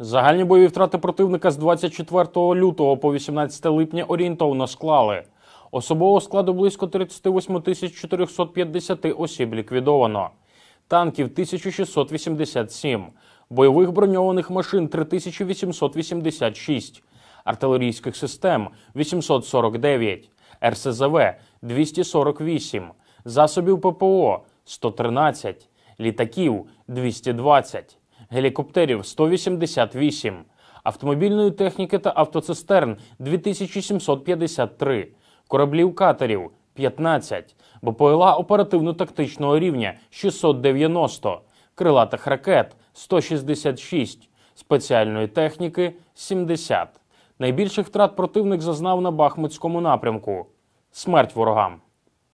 Загальні бойові втрати противника з 24 лютого по 18 липня орієнтовно склали. Особового складу близько 38 450 осіб ліквідовано, танків 1687, бойових броньованих машин 3886, артилерійських систем 849, РСЗВ 248, засобів ППО 113, літаків 220 гелікоптерів 188, автомобільної техніки та автоцистерн 2753, кораблів катерів 15, БПЛА оперативно-тактичного рівня 690, крилатих ракет 166, спеціальної техніки 70. Найбільших втрат противник зазнав на Бахмутському напрямку. Смерть ворогам.